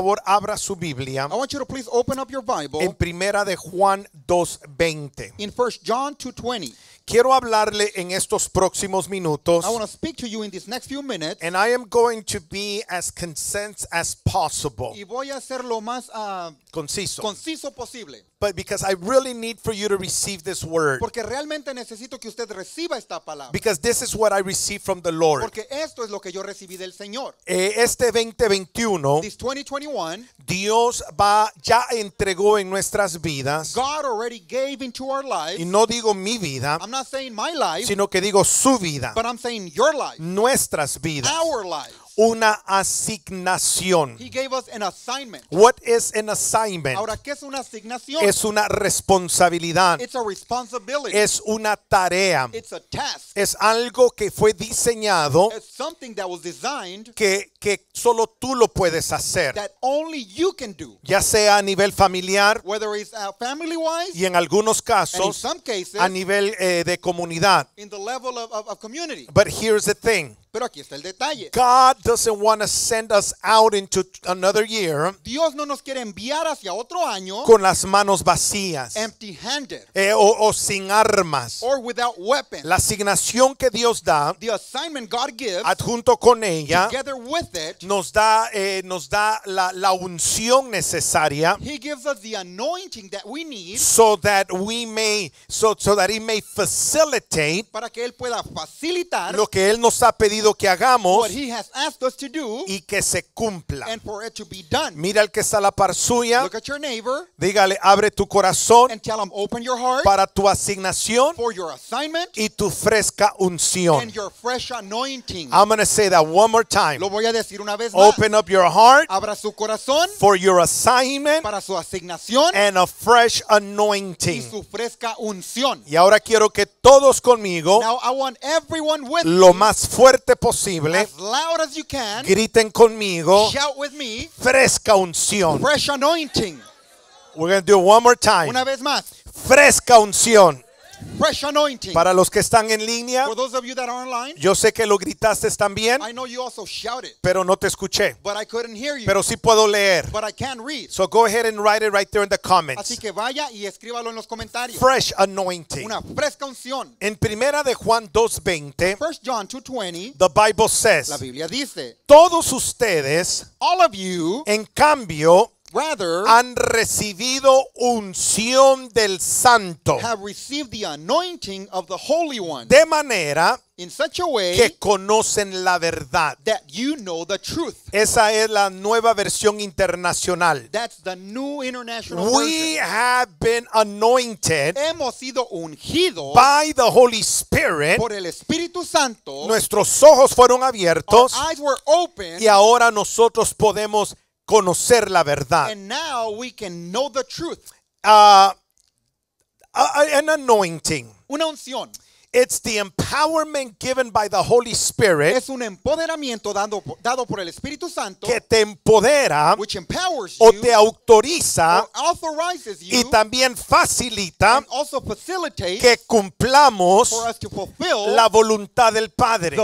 favor, abra su Biblia. I want you to please open up your Bible. En Primera de Juan 2:20. In 1 John 2:20. Quiero hablarle en estos próximos minutos. I want to speak to you in these next few minutes. And I am going to be as concise as possible. Y voy a ser lo más uh, conciso. conciso posible. But because I really need for you to receive this word. Porque realmente necesito que usted reciba esta palabra. Because this is what I received from the Lord. Porque esto es lo que yo recibí del Señor. Eh, este 2021, This 2021 Dios va ya entregó en nuestras vidas. God already gave into our lives. Y no digo mi vida, I'm not saying my life, sino que digo su vida. But I'm saying your life. Nuestras vidas. Our life una asignación. He gave us an assignment. What is an assignment? Ahora, ¿qué es una asignación? Es una responsabilidad. It's a responsibility. Es una tarea. It's a task. Es algo que fue diseñado It's something that was designed que que solo tú lo puedes hacer. Ya sea a nivel familiar uh, y en algunos casos a nivel eh, de comunidad. Pero aquí está el detalle. Dios no nos quiere enviar hacia otro año con las manos vacías. Eh, o, sin armas. La asignación que Dios da, adjunto con ella, nos da, eh, nos da la, la unción necesaria He gives us the anointing that we need so that we may so, so that he may facilitate para que él pueda facilitar lo que él nos ha pedido que hagamos what he has asked us to do y que se cumpla. And for it to be done. Mira el que está a la par suya. Look at your neighbor, dígale, abre tu corazón and tell him, Open your heart para tu asignación for your assignment y tu fresca unción. And your fresh anointing. I'm going to say that one more time. Lo voy a decir una vez más. Open up your heart. Abra su corazón. For your assignment. Para su asignación. And a fresh anointing. Y su fresca unción. Y ahora quiero que todos conmigo. Now I want everyone with lo más fuerte posible. As loud as you can. Griten conmigo. Shout with me. Fresca unción. Fresh anointing. We're going to do it one more time. Una vez más. Fresca unción. Para los que están en línea, yo sé que lo gritaste también, pero no te escuché. Pero sí puedo leer. Así que vaya y escríbalo en los comentarios. Fresh anointing. Una fresca unción. En primera de Juan 2:20, la Biblia dice, todos ustedes, en cambio, han recibido unción del santo. Have received the anointing of the Holy One. De manera in que conocen la verdad. That you know the truth. Esa es la nueva versión internacional. That's the new international We have been anointed Hemos sido ungidos by the Holy Spirit. Por el Espíritu Santo. Nuestros ojos fueron abiertos. Our eyes were open. Y ahora nosotros podemos conocer la verdad. And now we can know the truth. Uh, an anointing. Una unción by the Holy Spirit. Es un empoderamiento dado, dado por el Espíritu Santo que te empodera o te autoriza y también facilita que cumplamos la voluntad del Padre.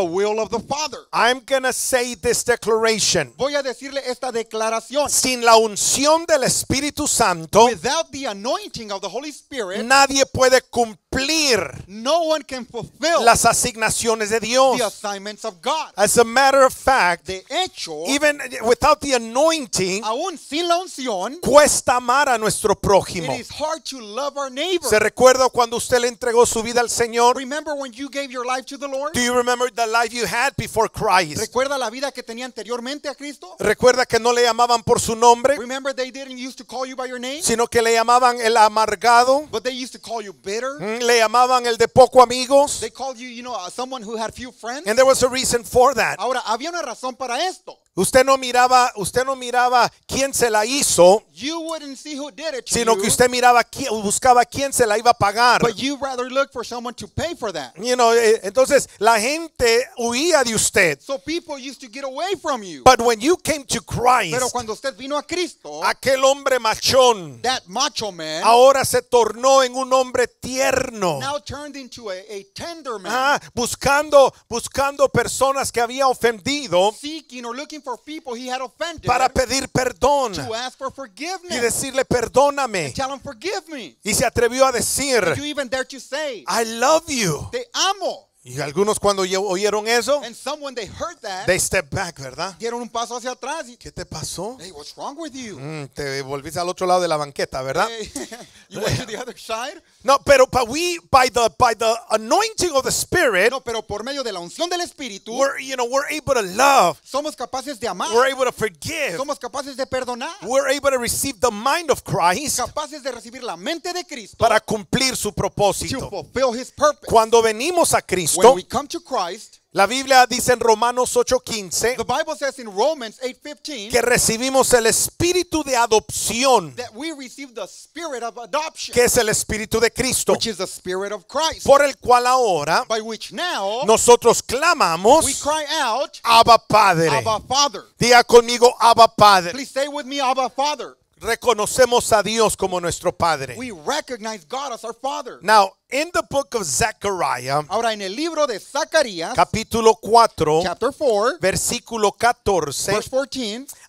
say this declaration. Voy a decirle esta declaración. Sin la unción del Espíritu Santo, nadie puede cumplir cumplir no one can fulfill las asignaciones de Dios. The assignments of God. As a matter of fact, de hecho, even without the anointing, aún sin la unción, cuesta amar a nuestro prójimo. It is hard to love our neighbor. ¿Se recuerda cuando usted le entregó su vida al Señor? Remember when you gave your life to the Lord? Do you remember the life you had before Christ? ¿Recuerda la vida que tenía anteriormente a Cristo? ¿Recuerda que no le llamaban por su nombre? Remember they didn't used to call you by your name? Sino que le llamaban el amargado. But they used to call you bitter. Mm, le llamaban el de poco amigos. They called you, you know, uh, someone who had few friends. And there was a reason for that. Ahora, había una razón para esto. Usted no miraba, usted no miraba quién se la hizo, you wouldn't see who did it sino you, que usted miraba buscaba quién se la iba a pagar. But you rather look for someone to pay for that. You know, eh, entonces la gente huía de usted. So people used to get away from you. But when you came to Christ, Pero cuando usted vino a Cristo, aquel hombre machón, that macho man, ahora se tornó en un hombre tierno tierno. Now turned into a, a tender man. Ah, buscando, buscando personas que había ofendido Seeking or looking for people he had offended para pedir perdón to ask for forgiveness. y decirle perdóname. And tell him, Forgive me. Y se atrevió a decir, you even dare to say, I love you. Te amo. Y algunos cuando oyeron eso, ¿verdad? Dieron un paso hacia atrás. Y, ¿Qué te pasó? Mm, te volviste al otro lado de la banqueta, ¿verdad? No, pero pero por medio de la unción del Espíritu, Somos capaces de amar. Somos capaces de perdonar. We're mind Capaces de recibir la mente de Cristo para cumplir su propósito. Cuando venimos a Cristo la Biblia dice en Romanos 8:15 que recibimos el espíritu de adopción, que es el espíritu de Cristo, por el cual ahora nosotros clamamos, Abba Padre. Día conmigo Abba Padre reconocemos a Dios como nuestro Padre. Now, in the book of Zechariah, ahora en el libro de Zacarías, capítulo 4, versículo 14,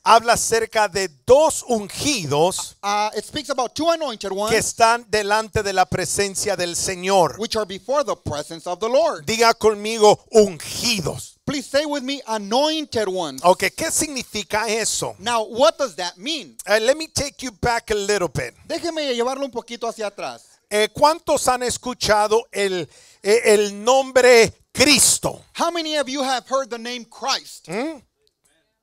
habla acerca de dos ungidos uh, que están delante de la presencia del Señor. Diga conmigo, ungidos. Please say with me, anointed ones. Okay, ¿qué significa eso? Now, what does that mean? Uh, let me take you back a little bit. Déjeme llevarlo un poquito hacia atrás. Eh, ¿Cuántos han escuchado el, eh, el nombre Cristo? How many of you have heard the name Christ? ¿Mm?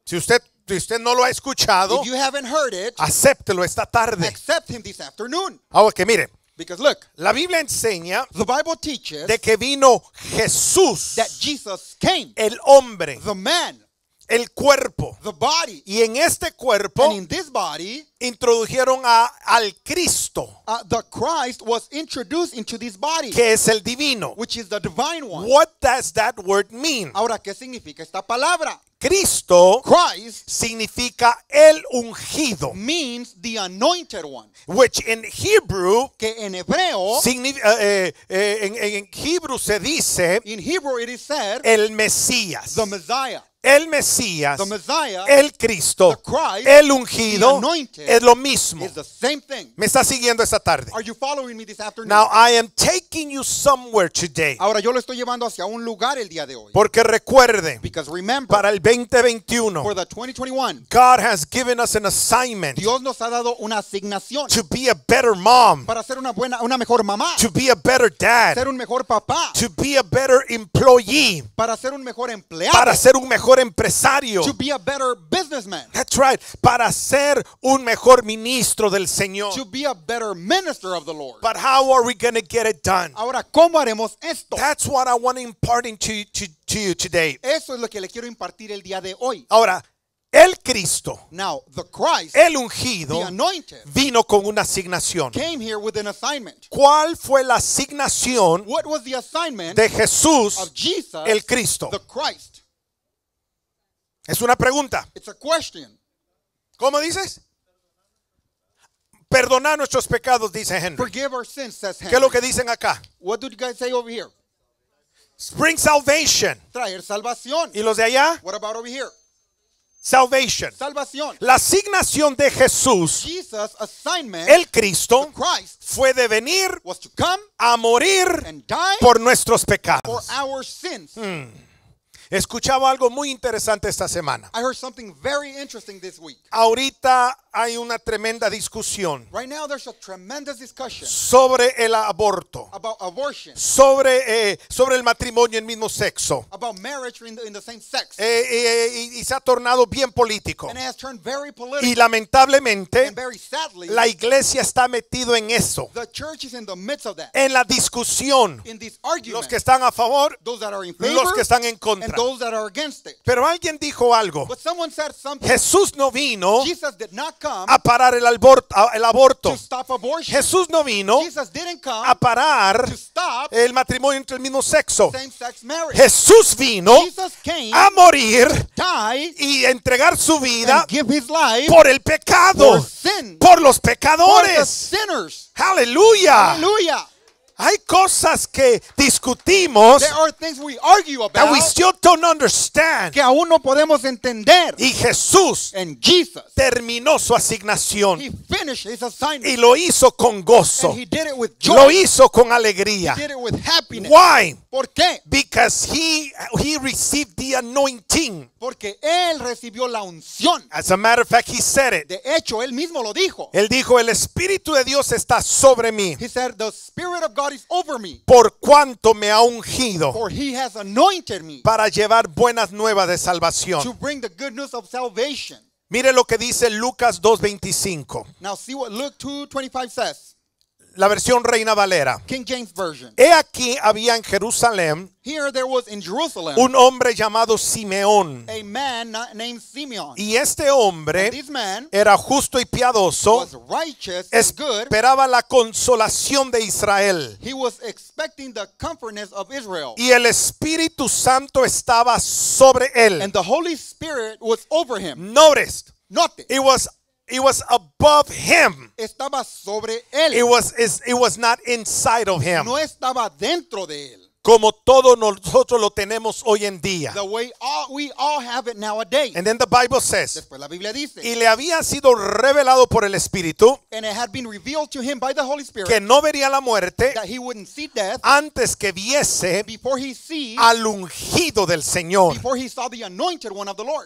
Si usted si usted no lo ha escuchado, If you haven't heard it, acéptelo esta tarde. Accept him this afternoon. Ahora okay, que mire, Because look, la Biblia enseña the Bible teaches de que vino Jesús, that Jesus came, el hombre, the man, el cuerpo. The body. Y en este cuerpo And in this body, introdujeron a, al Cristo. Uh, the Christ was introduced into this body. Que es el divino. Which is the divine one. What does that word mean? Ahora, ¿qué significa esta palabra? Cristo Christ significa el ungido. Means the anointed one. Which in Hebrew que en hebreo eh, eh, eh, en, en Hebrew se dice in Hebrew it is said, el Mesías. The Messiah el Mesías, el Cristo, el ungido, es lo mismo. Me está siguiendo esta tarde. Ahora yo lo estoy llevando hacia un lugar el día de hoy. Porque recuerde, para el 2021, Dios nos ha dado una asignación. Para ser una buena, una mejor mamá. para Ser un mejor papá. employee. Para ser un mejor empleado. Para ser un mejor empresario. To be a better businessman. That's right. Para ser un mejor ministro del Señor. To be a better minister of the Lord. But how are we going to get it done? Ahora, ¿cómo haremos esto? That's what I want to impart to to, to you today. Eso es lo que le quiero impartir el día de hoy. Ahora, el Cristo, Now, the Christ, el ungido, the anointed, vino con una asignación. Came here with an assignment. ¿Cuál fue la asignación What was the assignment de Jesús, of Jesus, el Cristo? The Christ? Es una pregunta. It's a question. ¿Cómo dices? Perdonar nuestros pecados, dice Henry. Forgive our sins, says Henry. ¿Qué es lo que dicen acá? What do you guys say over here? Spring salvation. Traer salvación. ¿Y los de allá? What about over here? Salvation. Salvación. La asignación de Jesús, Jesus assignment, el Cristo, Christ, fue de venir was to come a morir and die por nuestros pecados. For our sins. Hmm. Escuchaba algo muy interesante esta semana. I heard something very interesting this week. Ahorita hay una tremenda discusión sobre el aborto, sobre, eh, sobre el matrimonio en mismo sexo. y, se ha tornado bien político. Y lamentablemente, la iglesia está metido en eso. En la discusión, los que están a favor, los que están en contra. Pero alguien dijo algo. Jesús no vino a parar el, el aborto. Jesús no vino a parar el matrimonio entre el mismo sexo. Jesús vino a morir y entregar su vida por el pecado, por los pecadores. Aleluya. Hay cosas que discutimos There are things we argue about that we still don't understand. que aún no podemos entender. Y Jesús And Jesus, terminó su asignación he finished his assignment. y lo hizo con gozo. And he did it with joy. Lo hizo con alegría. He did it with happiness. Why? ¿Por qué? Because he, he received the anointing. Porque él recibió la unción. As a matter of fact, he said it. De hecho, él mismo lo dijo. Él dijo, el Espíritu de Dios está sobre mí. He said, the Spirit of God por cuanto me ha ungido. Para llevar buenas nuevas de salvación. Mire lo que dice Lucas 2:25 la versión Reina Valera. King James Version. He aquí había en Jerusalén Here there was in Jerusalem, un hombre llamado Simeón. A man named Simeon. Y este hombre this man era justo y piadoso. Was righteous esperaba la consolación de Israel. He was expecting the comfortness of Israel. Y el Espíritu Santo estaba sobre él. And the Holy Spirit was over him. Notice, Notice. It was It was above him. Estaba sobre él. It was, it was not inside of him. No estaba dentro de él. como todos nosotros lo tenemos hoy en día. la Biblia dice, y le había sido revelado por el Espíritu que no vería la muerte antes que viese al ungido del Señor.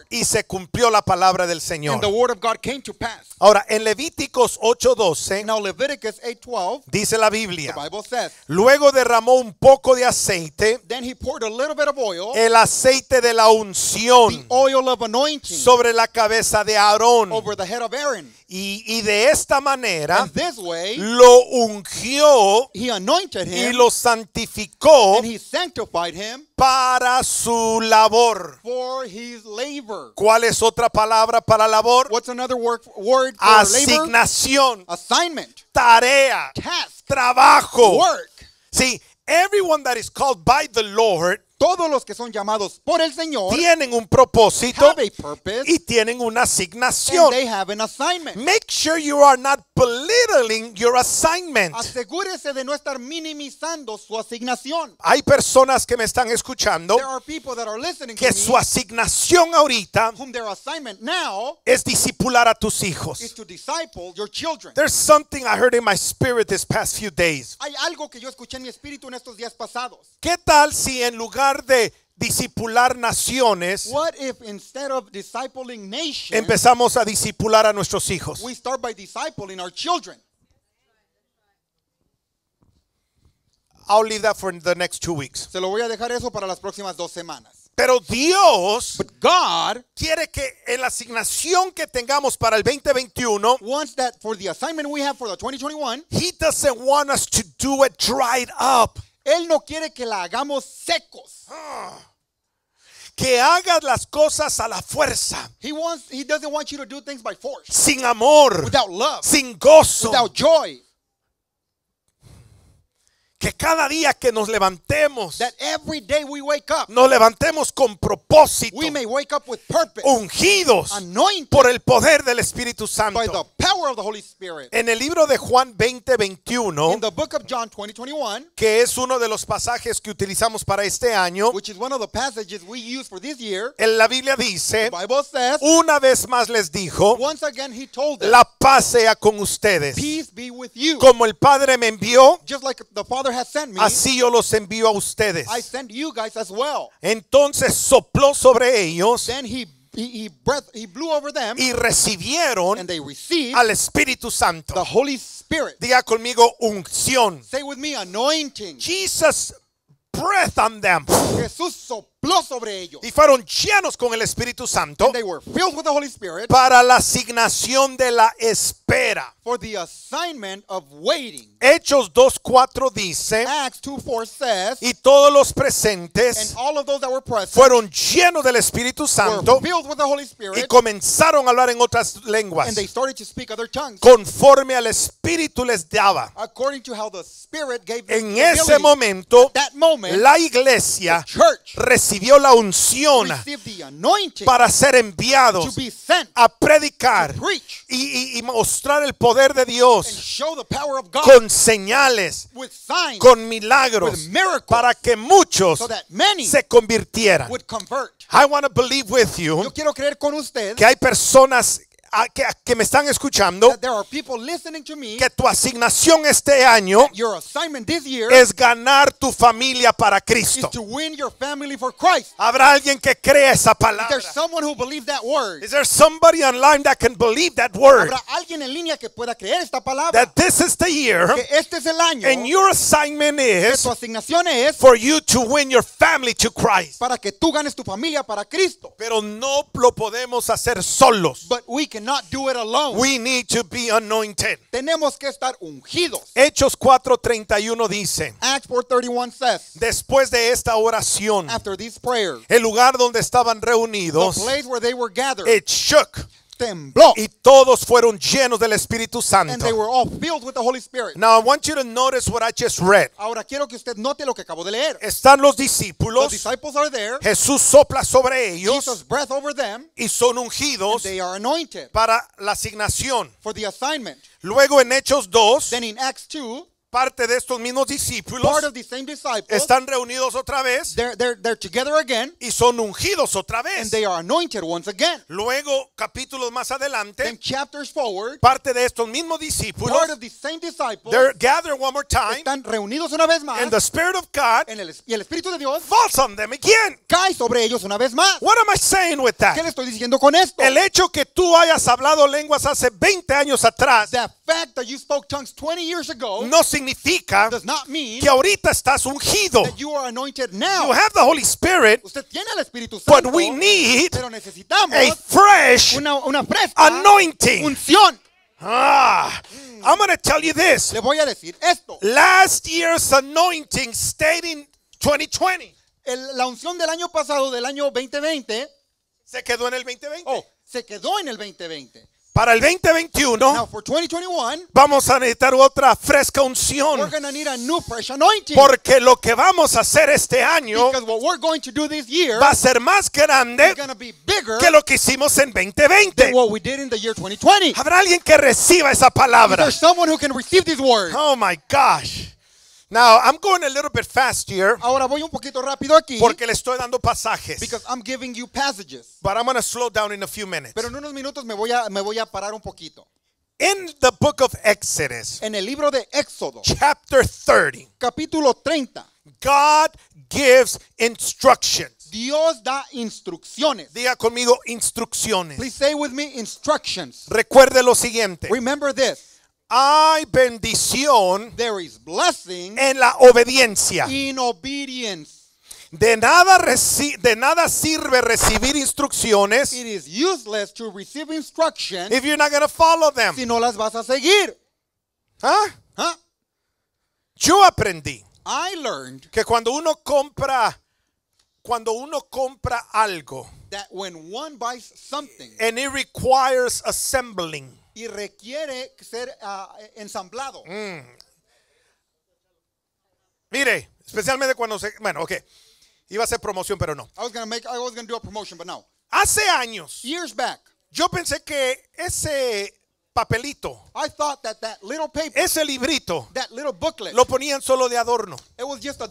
Y se cumplió la palabra del Señor. Ahora, en Levíticos 8.12 dice la Biblia, luego derramó un poco de aceite el aceite de la unción, sobre la cabeza de Aarón. Y, de esta manera lo ungió y lo santificó para su labor. ¿Cuál es otra palabra para labor? Asignación. Tarea. Trabajo. Sí, Everyone that is called by the Lord todos los que son llamados por el Señor tienen un propósito y tienen una asignación. Make sure you are not belittling your assignment. Asegúrese de no estar minimizando su asignación. Hay personas que me están escuchando There are people that are listening que to su me, asignación ahorita whom their assignment now es discipular a tus hijos. Is to disciple your children. There's something I heard in my spirit this past few days. Hay algo que yo escuché en mi espíritu en estos días pasados. ¿Qué tal si en lugar de discipular naciones, What if instead of discipling nations, empezamos a discipular a nuestros hijos? we start by discipling our children? I'll leave that for the next two weeks. Se lo voy a dejar eso para las próximas dos semanas. Pero Dios But God quiere que en la asignación que tengamos para el 2021, wants that for the assignment we have for the 2021, He doesn't want us to do it dried up. Él no quiere que la hagamos secos. Ah. que hagas las cosas a la fuerza. Sin amor. Sin gozo. Without joy que cada día que nos levantemos wake nos levantemos con propósito ungidos por el poder del Espíritu Santo en el libro de Juan 20:21, que es uno de los pasajes que utilizamos para este año en la Biblia dice una vez más les dijo la paz sea con ustedes como el Padre me envió Just like the Father has sent me, así yo los envío a ustedes. I send you guys as well. Entonces sopló sobre ellos. Then he He, breath, he blew over them, y recibieron and they received al Espíritu Santo. The Holy Spirit. Diga conmigo unción. Say with me anointing. Jesus breathed on them. Jesús sopló sobre ellos. Y fueron llenos con el Espíritu Santo. Para la asignación de la espera. Hechos 2:4 dice. Y todos los presentes. Fueron llenos del Espíritu Santo. Y comenzaron a hablar en otras lenguas. Conforme al Espíritu les daba. en ese momento, la iglesia recibió recibió la unción para ser enviados a predicar y, mostrar el poder de Dios con señales, con milagros, para que muchos se convirtieran. Yo quiero creer con usted que hay personas que, me están escuchando que tu asignación este año es ganar tu familia para Cristo. Habrá alguien que crea esa palabra. Habrá alguien en línea que pueda creer esta palabra. Que este es el año. y tu asignación es you family Para que tú ganes tu familia para Cristo. Pero no lo podemos hacer solos cannot do it alone. We need to be anointed. Tenemos que estar ungidos. Hechos 4:31 dice. Acts 4:31 says. Después de esta oración, after these prayers, el lugar donde estaban reunidos, place where they were gathered, it shook tembló. Y todos fueron llenos del Espíritu Santo. And they were all filled with the Holy Spirit. Now I want you to notice what I just read. Ahora quiero que usted note lo que acabo de leer. Están los discípulos. The disciples are there. Jesús sopla sobre ellos. Jesus breath over them. Y son ungidos. And they are anointed. Para la asignación. For the assignment. Luego en Hechos 2. Then in Acts 2 parte de estos mismos discípulos están reunidos otra vez y son ungidos otra vez. Luego, capítulos más adelante, parte de estos mismos discípulos están reunidos una vez más y el Espíritu de Dios cae sobre ellos una vez más. ¿Qué le estoy diciendo con esto? El hecho que tú hayas hablado lenguas hace 20 años atrás no significa significa que ahorita estás ungido. You, are anointed now. you have the Holy Spirit, Usted tiene el Espíritu Santo, but we need pero necesitamos a fresh una, una fresca anointing. Unción. Ah, I'm going to tell you this. Le voy a decir esto. Last year's anointing stayed in 2020. El, la unción del año pasado, del año 2020, se quedó en el 2020. Oh, se quedó en el 2020. Para el 2021 vamos a necesitar otra fresca unción. Porque lo que vamos a hacer este año va a ser más grande que lo que hicimos en 2020. Habrá alguien que reciba esa palabra. Oh my gosh. Now, I'm going a little bit fast Ahora voy un poquito rápido aquí. Porque le estoy dando pasajes. Because I'm giving you passages. But I'm going to slow down in a few minutes. Pero en unos minutos me voy a me voy a parar un poquito. In the book of Exodus. En el libro de Éxodo. Chapter 30. Capítulo 30. God gives instructions. Dios da instrucciones. Diga conmigo instrucciones. Please say with me instructions. Recuerde lo siguiente. Remember this hay bendición There is blessing en la obediencia. In obedience. De nada, de nada sirve recibir instrucciones It is useless to receive instructions if you're not going to follow them. Si no las vas a seguir. ¿Ah? ¿Ah? Yo aprendí I learned que cuando uno compra cuando uno compra algo that when one buys something and it requires assembling y requiere ser ah, ensamblado. Mm. Mire, especialmente cuando se... Bueno, ok. Iba a hacer promoción, pero no. Hace años. Years back. Yo pensé que ese papelito. ese librito. lo ponían solo de adorno. Entonces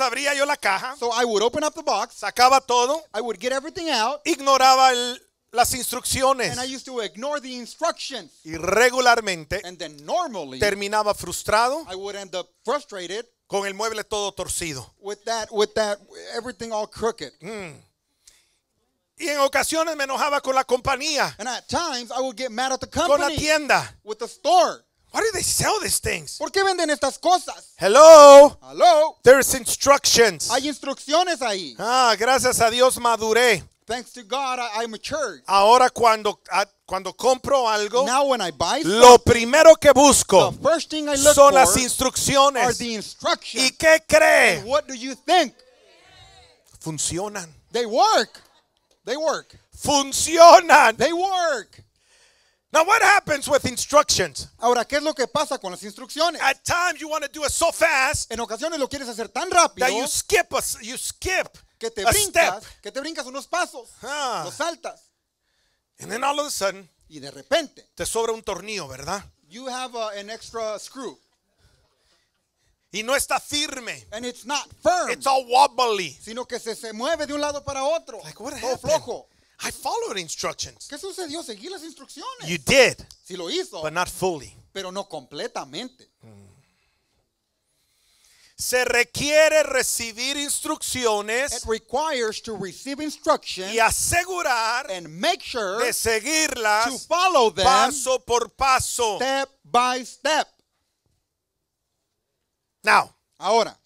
abría yo la caja. Sacaba todo. Ignoraba el las instrucciones. And I used to ignore the instructions. Y regularmente And then normally, terminaba frustrado. I would end up frustrated con el mueble todo torcido. With that, with that, everything all crooked. Mm. Y en ocasiones me enojaba con la compañía. And at times I would get mad at the company. Con la tienda. With the store. Why do they sell these things? ¿Por qué venden estas cosas? Hello. Hello. There's instructions. Hay instrucciones ahí. Ah, gracias a Dios maduré. Thanks to God, I, I'm matured. Ahora cuando ah, cuando compro algo, Now when I buy lo primero que busco the first thing I look son las instrucciones. Are the instructions. ¿Y qué cree? And what do you think? Funcionan. They work. They work. Funcionan. They work. Now what happens with instructions? Ahora qué es lo que pasa con las instrucciones? At times you want to do it so fast. En ocasiones lo quieres hacer tan rápido. That you skip us. you skip que te brincas, que te brincas unos pasos, ah. los saltas. And then all of a sudden, y de repente, te sobra un tornillo, ¿verdad? You have an extra screw. Y no está firme. And it's not firm. It's all wobbly. Sino que se, se mueve de un lado para otro. Like what todo flojo. I followed instructions. ¿Qué sucedió? Seguí las instrucciones. You did. Si lo hizo. But not fully. Pero no completamente. Mm se requiere recibir instrucciones requires to receive instructions y asegurar and make sure de seguirlas to follow paso por paso. Step by step. Now, ahora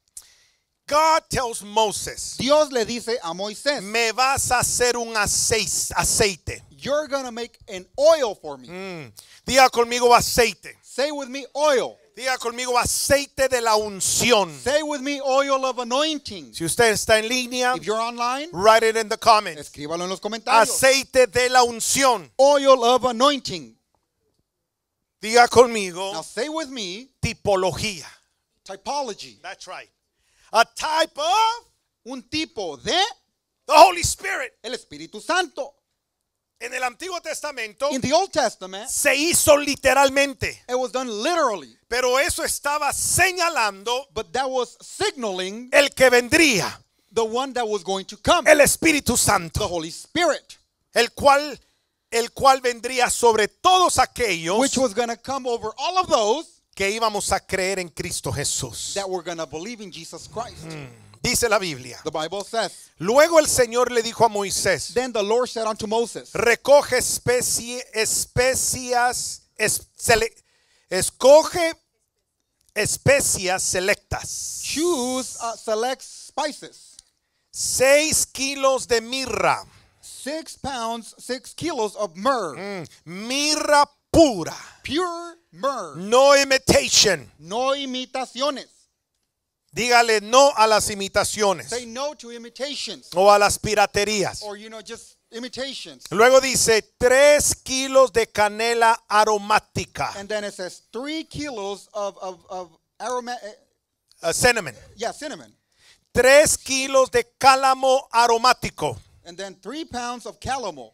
God tells Moses, Dios le dice a Moisés, me vas a hacer un aceite. You're gonna make an oil for me. Mm. Diga conmigo aceite. Say with me oil. Diga conmigo aceite de la unción. Say with me oil of anointing. Si usted está en línea, If you're online, write it in the comments. Escríbalo en los comentarios. Aceite de la unción. Oil of anointing. Diga conmigo. Now say with me tipología. Typology. That's right. A type of un tipo de the Holy Spirit. El Espíritu Santo. En el Antiguo Testamento se hizo literalmente. Pero eso estaba señalando el que vendría. El Espíritu Santo. El cual el cual vendría sobre todos aquellos que íbamos a creer en Cristo Jesús. Mm. Dice la Biblia. The Bible says, Luego el Señor le dijo a Moisés. Then the Lord said unto Moses. Recoge especie, especias, escoge especias selectas. Choose uh, select spices. Seis kilos de mirra. Six pounds, six kilos of myrrh. Mm, mirra pura. Pure myrrh. No imitation. No imitaciones. Dígale no a las imitaciones. Say no to imitations. O a las piraterías. Or, you know, just imitations. Luego dice tres kilos de canela aromática. And then it says three kilos of, of, of aroma eh, uh, cinnamon. Yeah, cinnamon. Tres kilos de cálamo aromático. And then three pounds of calamo.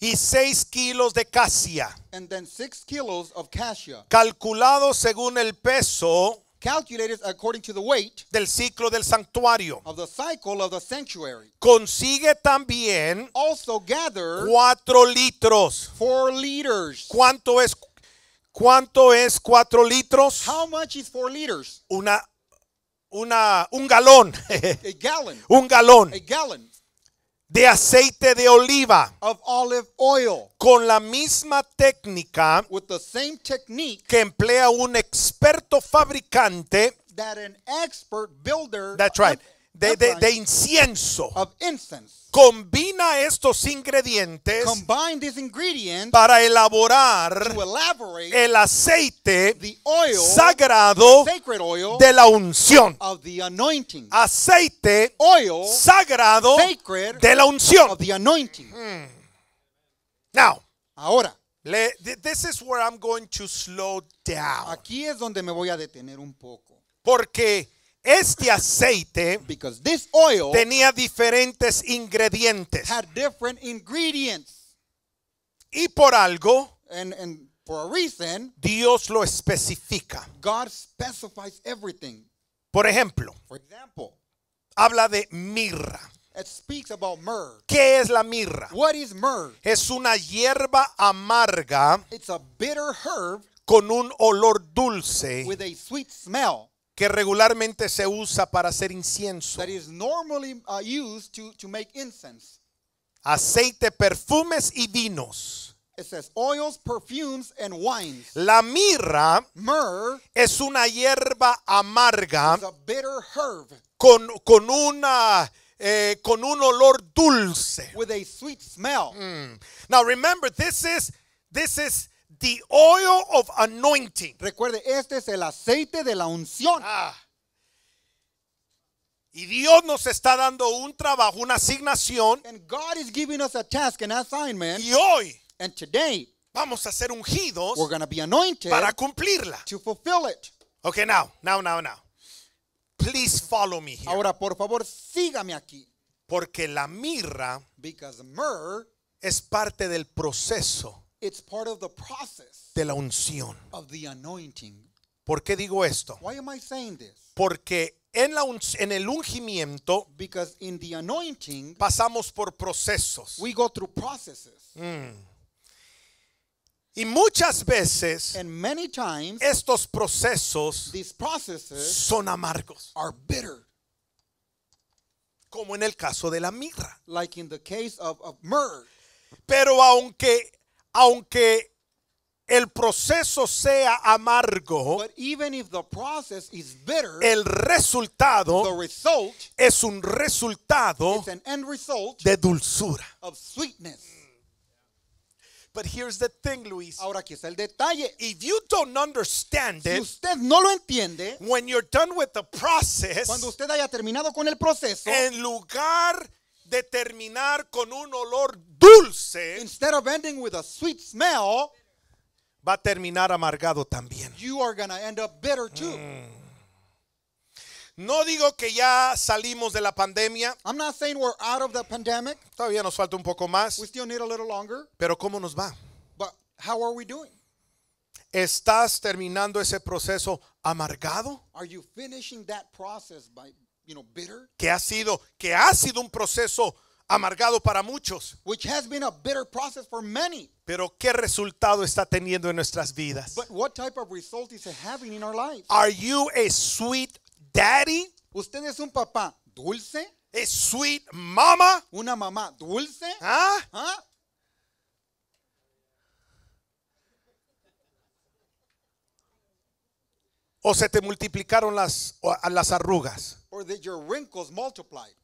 y seis kilos de cassia. And then six kilos of cassia. Calculado según el peso calculated according to the weight del ciclo del santuario. Of the cycle of the sanctuary. Consigue también also gather cuatro litros. Four liters. ¿Cuánto es cuánto es cuatro litros? How much is four liters? Una una un galón. A gallon. un galón. A gallon de aceite de oliva of olive oil, con la misma técnica que emplea un experto fabricante that an expert builder that's right de, incienso. Combina estos ingredientes para elaborar el aceite sagrado de la unción. Aceite sagrado de la unción. Hmm. ahora, this is where I'm going to slow down. Aquí es donde me voy a detener un poco. Porque este aceite tenía diferentes ingredientes. Y por algo, Dios lo especifica. Por ejemplo, habla de mirra. ¿Qué es la mirra? Es una hierba amarga con un olor dulce que regularmente se usa para hacer incienso. That is normally uh, used to, to make incense. Aceite, perfumes y vinos. It says oils, perfumes and wines. La mirra Myrrh es una hierba amarga a bitter herb. Con, con una eh, con un olor dulce. With a sweet smell. Mm. Now remember this is this is the oil of anointing. Recuerde, este es el aceite de la unción. Ah. Y Dios nos está dando un trabajo, una asignación. And God Y hoy, vamos a ser ungidos para cumplirla. To fulfill it. Okay, now, now, now, Please follow me here. Ahora, por favor, sígame aquí. Porque la mirra Because es parte del proceso es parte del proceso de la unción. anointing. ¿Por qué digo esto? Porque en, la en el ungimiento pasamos por procesos. Mm. Y muchas veces estos procesos son amargos. Como en el caso de la mirra. Like in the case Pero aunque aunque el proceso sea amargo, el resultado es un resultado de dulzura. But here's the thing, Luis. Ahora aquí está el detalle. If you don't understand si usted no lo entiende, when cuando usted haya terminado con el proceso, en lugar de terminar con un olor dulce, instead of ending with a sweet smell, va a terminar amargado también. You are going to end up bitter too. Mm. No digo que ya salimos de la pandemia. I'm not saying we're out of the pandemic. Todavía nos falta un poco más. We still need a little longer. Pero cómo nos va? But how are we doing? ¿Estás terminando ese proceso amargado? Are you finishing that process by, you know, bitter? Que ha sido que ha sido un proceso amargado para muchos. Pero qué resultado está teniendo en nuestras vidas? But what type of Are you a sweet daddy? ¿Usted es un papá dulce? ¿Es sweet mama? Una mamá dulce? ¿Ah? ¿Ah? O se te multiplicaron las, las arrugas. Or that your wrinkles multiplied.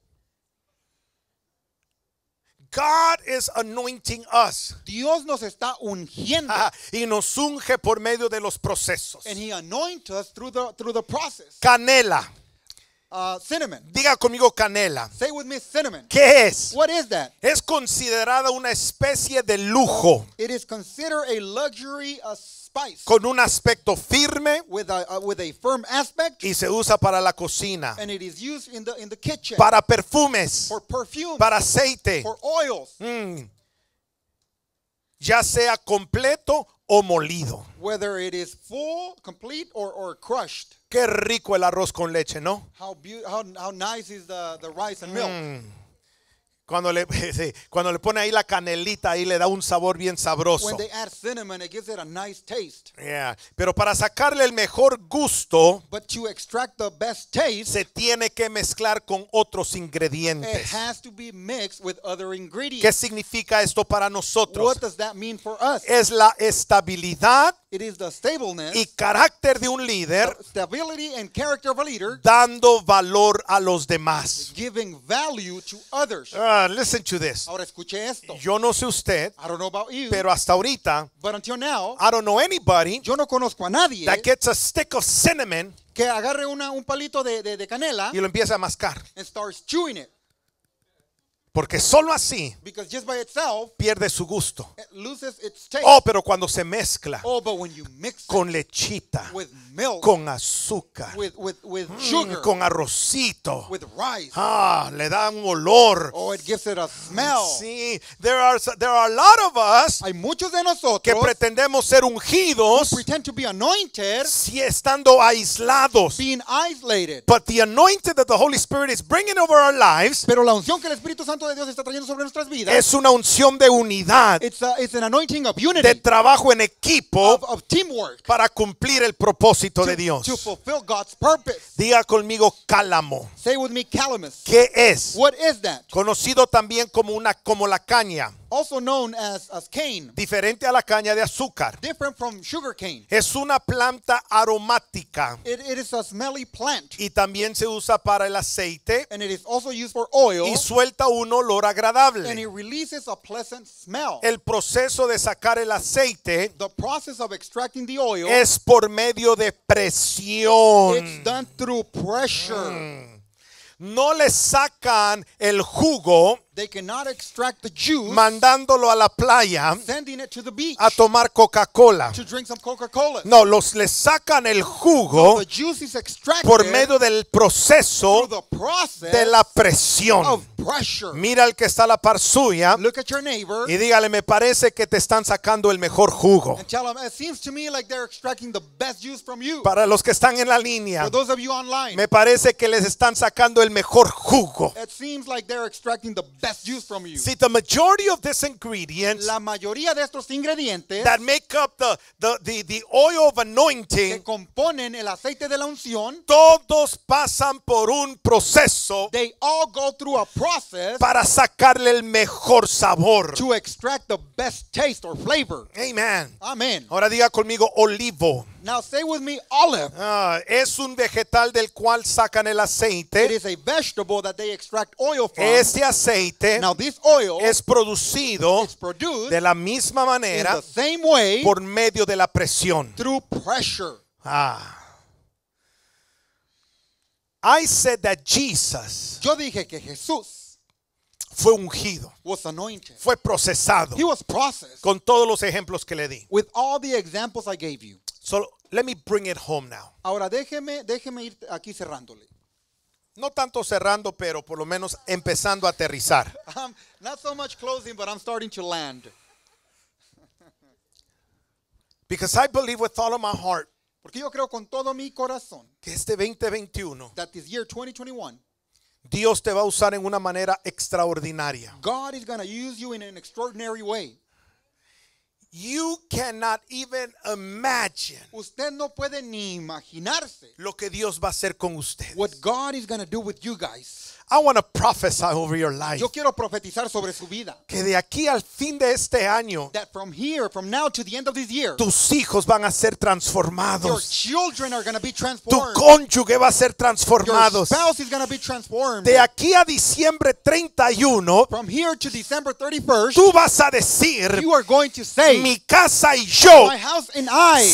God is anointing us. Dios nos está ungiendo. y nos unge por medio de los procesos. And he anoints us through the, through the process. Canela uh, cinnamon. Diga conmigo canela. Say with me cinnamon. ¿Qué es? What is that? Es considerada una especie de lujo. It is considered a luxury a spice. Con un aspecto firme. With a, uh, with a firm aspect. Y se usa para la cocina. And it is used in the, in the kitchen. Para perfumes. For perfume. Para aceite. For oils. Mm. Ya sea completo o molido. Whether it is full, complete, or, or crushed. Qué rico el arroz con leche, ¿no? How, how, how nice is the, the rice and milk. Mm. Cuando le, cuando le pone ahí la canelita, ahí le da un sabor bien sabroso. Pero para sacarle el mejor gusto, se tiene que mezclar con otros ingredientes. ¿Qué significa esto para nosotros? Es la estabilidad It is the stableness, y carácter de un líder stability and character of a leader, dando valor a los demás. Giving value to others. Uh, listen to this. Ahora escuche esto. Yo no sé usted, I don't know about you, pero hasta ahorita, but until now, I don't know anybody yo no conozco a nadie that gets a stick of cinnamon que agarre una, un palito de, de, de canela y lo empieza a mascar. And starts chewing it. Porque solo así pierde su gusto. Oh, pero cuando se mezcla oh, con lechita, con azúcar, mm, con arrocito, ah, le da un olor. Oh, sí, there are, there are a lot of us Hay muchos de nosotros que pretendemos ser ungidos si estando aislados. lives, pero la unción que el Espíritu Santo de Dios está trayendo sobre nuestras vidas. Es una unción de unidad. de trabajo en equipo. para cumplir el propósito de Dios. Diga conmigo cálamo. Say ¿Qué es? Conocido también como una como la caña also known as, as cane. Diferente a la caña de azúcar. Different from sugar cane. Es una planta aromática. It, it is a smelly plant. Y también se usa para el aceite. And it is also used for oil. Y suelta un olor agradable. And it releases a pleasant smell. El proceso de sacar el aceite the process of extracting the oil es por medio de presión. It's done through pressure. Mm. No le sacan el jugo mandándolo a la playa a tomar Coca-Cola. no, los le sacan el jugo por medio del proceso de la presión. Mira al que está a la par suya y dígale, me parece que te están sacando el mejor jugo. Para los que están en la línea, me parece que les están sacando el mejor jugo best juice from you. See, the majority of these ingredients la mayoría de estos ingredientes that make up the, the, the, the oil of anointing que componen el aceite de la unción todos pasan por un proceso they all go through a process para sacarle el mejor sabor to extract the best taste or flavor. Amen. Amen. Ahora diga conmigo olivo. Now say with me, olive. Ah, es un vegetal del cual sacan el aceite. It is a vegetable that they extract oil from. Ese aceite Now, this oil es producido is produced de la misma manera in the same way por medio de la presión. Through pressure. Ah. I said that Jesus Yo dije que Jesús fue ungido, was anointed. fue procesado He was processed con todos los ejemplos que le di. With all the examples I gave you. So let me bring it home now. Ahora déjeme, déjeme ir aquí cerrándole. No tanto cerrando, pero por lo menos empezando a aterrizar. Um, not so much closing, but I'm starting to land. Because I believe with all of my heart Porque yo creo con todo mi corazón que este 2021 that this year 2021 Dios te va a usar en una manera extraordinaria. God is going to use you in an extraordinary way. You cannot even imagine usted no puede ni imaginarse lo que Dios va a hacer con usted. What God is going to do with you guys. Yo quiero profetizar sobre su vida. Que de aquí al fin de este año, tus hijos van a ser transformados. Tu cónyuge va a ser transformado. De aquí a diciembre 31, tú vas a decir, mi casa y yo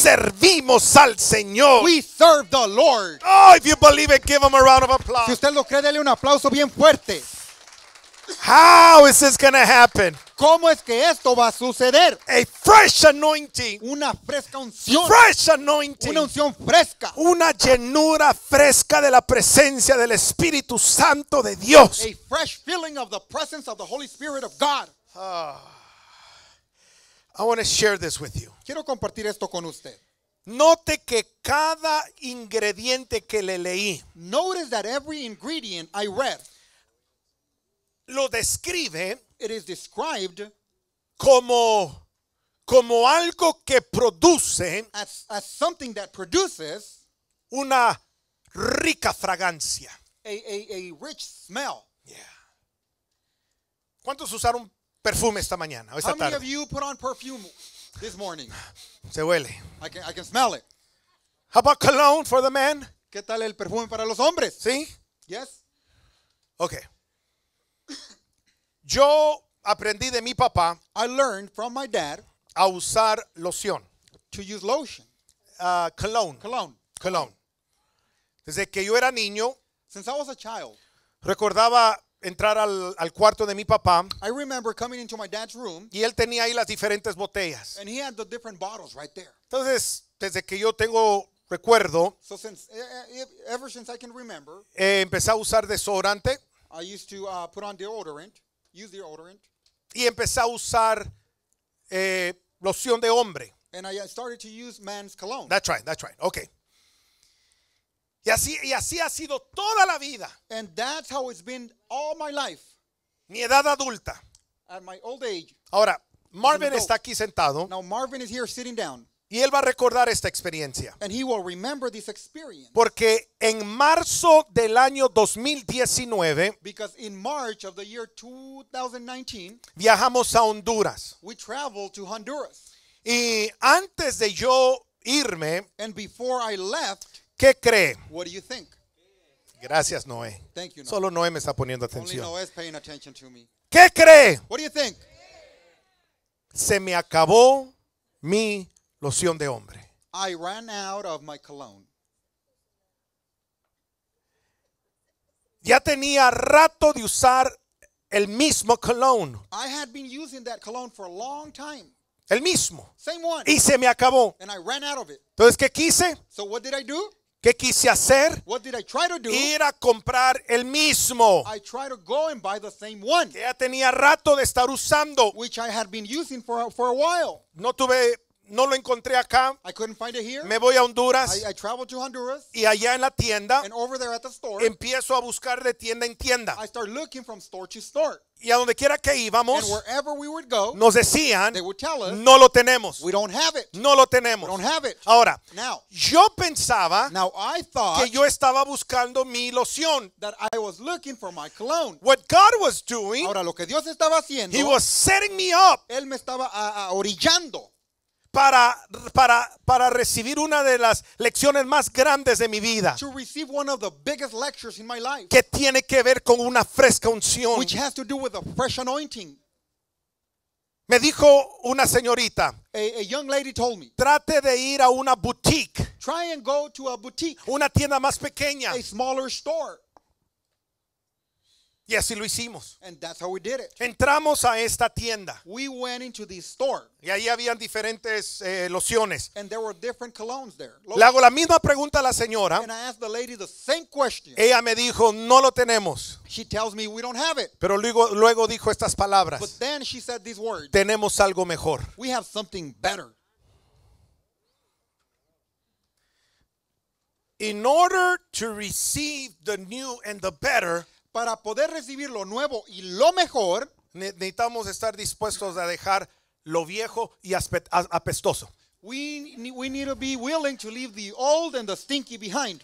servimos al Señor. Oh, if you believe give a round of applause. Si usted lo cree, un aplauso bien fuerte. How is this going to happen? ¿Cómo es que esto va a suceder? A fresh anointing. Una fresca unción. Fresh anointing. Una unción fresca. Una llenura fresca de la presencia del Espíritu Santo de Dios. A fresh feeling of the presence of the Holy Spirit of God. Uh, I want to share this with you. Quiero compartir esto con usted. Note que cada ingrediente que le leí. Notice that every ingredient I read. Lo describe. It is described como como algo que produce as, as something that produces una rica fragancia. A, a, a rich smell. Yeah. ¿Cuántos usaron perfume esta mañana o esta How tarde? Many of you put on perfume This morning. Se huele. I can, I can smell it. How about cologne for the men? ¿Qué tal el perfume para los hombres? ¿Sí? Yes. Okay. Yo aprendí de mi papá I learned from my dad a usar loción. To use lotion. Uh, cologne. Cologne. Cologne. Desde que yo era niño, Since I was a child, recordaba entrar al, al, cuarto de mi papá. I remember coming into my dad's room, y él tenía ahí las diferentes botellas. And he had the different bottles right there. Entonces, desde que yo tengo recuerdo, so since, e, e, e, ever since I can remember, eh, empecé a usar desodorante. I used to uh, put on deodorant, use deodorant. Y empecé a usar eh, loción de hombre. And I started to use man's cologne. That's right, that's right. Okay. Y así, y así ha sido toda la vida. Mi edad adulta. Ahora, Marvin está aquí sentado. Y él va a recordar esta experiencia. Porque en marzo del año 2019, viajamos a Honduras. Y antes de yo irme, before ¿Qué cree? What do you think? Gracias, Noé. Thank you, Noé. Solo Noé me está poniendo atención. Only Noé is paying attention to me. ¿Qué cree? What do you think? Se me acabó mi loción de hombre. I ran out of my cologne. Ya tenía rato de usar el mismo cologne. I had been using that cologne for a long time. El mismo. Same one. Y se me acabó. And I ran out of it. Entonces, ¿qué quise? So what did I do? ¿Qué quise hacer? Ir a comprar el mismo. que ya tenía rato de estar usando. No tuve no lo encontré acá. Me voy a Honduras. Y allá en la tienda. empiezo a buscar de tienda en tienda. Y a donde quiera que íbamos, nos decían, no lo tenemos. No lo tenemos. Ahora, yo pensaba que yo estaba buscando mi loción. What God was doing, Ahora, lo que Dios estaba haciendo, Él me estaba orillando para, para, recibir una de las lecciones más grandes de mi vida. Que tiene que ver con una fresca unción. Me dijo una señorita, trate de ir a una boutique, una tienda más pequeña, a smaller store y así lo hicimos. Entramos a esta tienda. We went store. Y ahí habían diferentes eh, lociones. Le hago la misma pregunta a la señora. Ella me dijo, no lo tenemos. Pero luego, luego dijo estas palabras. Tenemos algo mejor. We have something In order to receive the new and the better, para poder recibir lo nuevo y lo mejor, necesitamos estar dispuestos a dejar lo viejo y apestoso. We, need to be willing to leave the old and the stinky behind.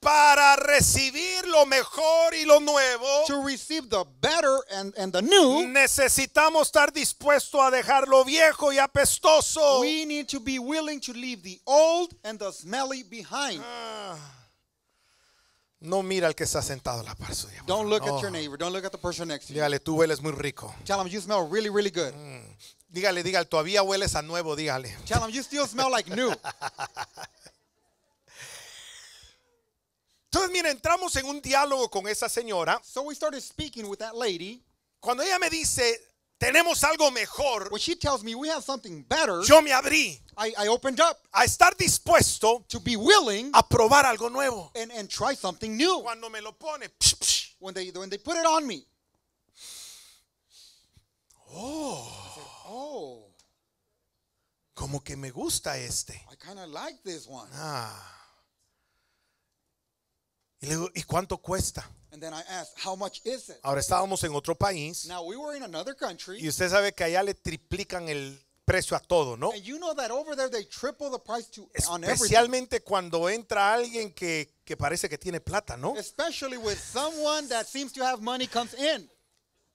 Para recibir lo mejor y lo nuevo, to receive the better and, and the new, necesitamos estar dispuesto a dejar lo viejo y apestoso. We need to be willing to leave the old and the smelly behind. Ah. No mira al que está sentado a la par suya. Don't look at your neighbor. Don't look at the person next to you. Dígale, tú hueles muy rico. Tell him you smell really, really good. Mm. Dígale, dígale, todavía hueles a nuevo. Dígale. Tell him you still smell like new. Entonces, mira, entramos en un diálogo con esa señora. So we started speaking with that lady. Cuando ella me dice, tenemos algo mejor. When she tells me we have something better, yo me abrí. I, I opened up a estar dispuesto to be willing a probar algo nuevo. And, and try something new. Cuando me lo pone, psh, psh. When, they, when they put it on me. Oh. Said, oh. Como que me gusta este. I kind of like this one. Ah. Y le digo, ¿y cuánto cuesta? Ahora estábamos en otro país. Y usted sabe que allá le triplican el precio a todo, ¿no? Especialmente cuando entra alguien que, que parece que tiene plata, ¿no?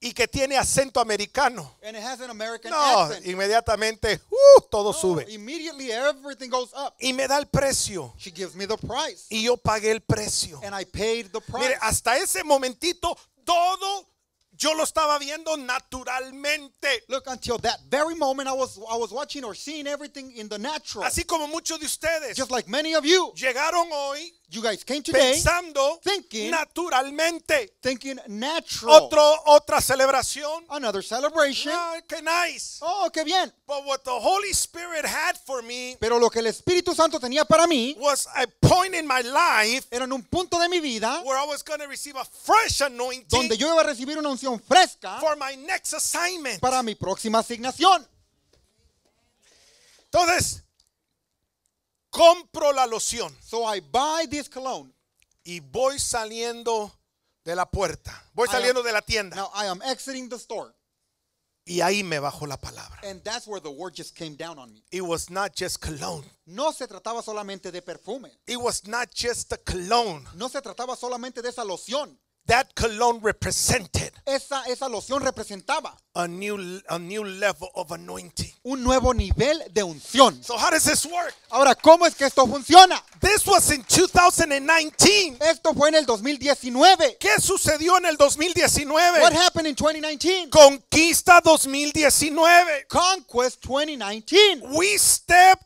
y que tiene acento americano. no, inmediatamente todo sube. Y me da el precio. Y yo pagué el precio. Mire, hasta ese momentito todo yo lo estaba viendo naturalmente. Así como muchos de ustedes. like many Llegaron hoy You guys came today pensando thinking, naturalmente. Otro, otra celebración. Another celebration. Ah, qué nice. Oh, qué bien. But what the Holy Spirit had for me Pero lo que el Espíritu Santo tenía para mí was point in my life era en un punto de mi vida donde yo iba a recibir una unción fresca for my next assignment. para mi próxima asignación. Entonces, compro la loción. I this cologne. Y voy saliendo de la puerta. Voy saliendo de la tienda. am exiting the store. Y ahí me bajó la palabra. It was not No se trataba solamente de perfume. It was not just No se trataba solamente de esa loción. That cologne represented esa, esa loción representaba a new, a new level of anointing. un nuevo nivel de unción. So how does this work? Ahora, ¿cómo es que esto funciona? This was in 2019. Esto fue en el 2019. ¿Qué sucedió en el 2019? What happened in 2019? Conquista 2019. Conquest 2019. We stepped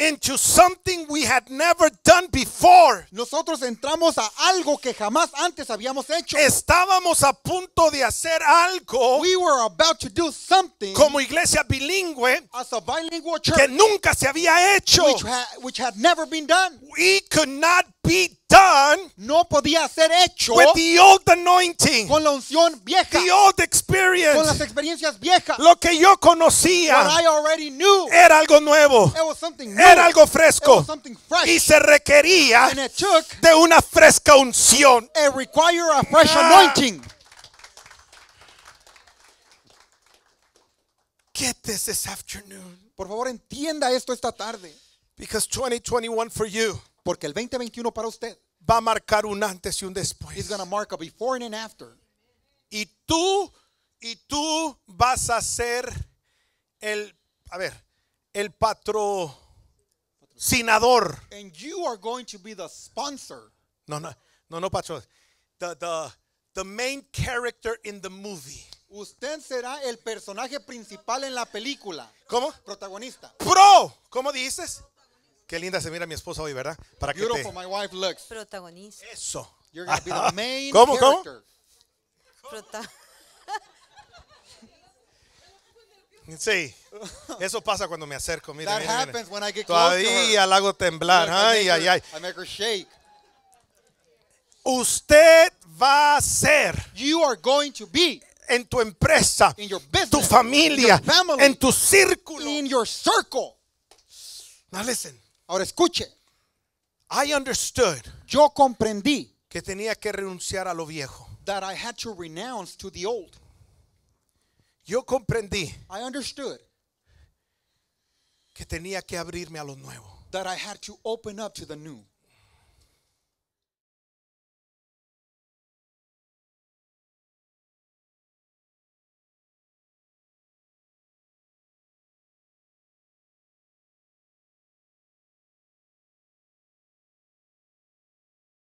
into something we had never done before. Nosotros entramos a algo que jamás antes habíamos hecho. Estábamos a punto de hacer algo. We were about to do something. Como iglesia bilingüe, as a bilingual church, que nunca se había hecho. Which, ha which had never been done. We could not be done no podía ser hecho with the old anointing, con la unción vieja, the old experience, con las experiencias viejas. Lo que yo conocía what I already knew, era algo nuevo, it was something new, era algo fresco it was something fresh, y se requería and it took de una fresca unción. It required a fresh ah. anointing. Get this this afternoon. Por favor, entienda esto esta tarde. Because 2021 for you. Porque el 2021 para usted va a marcar un antes y un después. It's gonna mark a before and an after. Y tú y tú vas a ser el a ver, el patrocinador. And you are going to be the sponsor. No, no, no, no patrón. The, the, the main character in the movie. Usted será el personaje principal en la película. ¿Cómo? Protagonista. Pro. ¿Cómo dices? Qué linda se mira mi esposa hoy, ¿verdad? Para que Beautiful, te... my wife looks. Protagonista. Eso. You're gonna be the main ¿Cómo, character. cómo? Prota... Sí, eso pasa cuando me acerco. Mire, That mire, happens mire. When I get Todavía la hago temblar. Ay, ay, ay. I make her shake. Usted va a ser. You are going to be en tu empresa, in your business, tu familia, in your family, en tu círculo. In your circle. Now listen. Ahora escuche. I understood Yo comprendí que tenía que renunciar a lo viejo. that I had to renounce to the old. Yo comprendí I understood que tenía que abrirme a lo nuevo. that I had to open up to the new.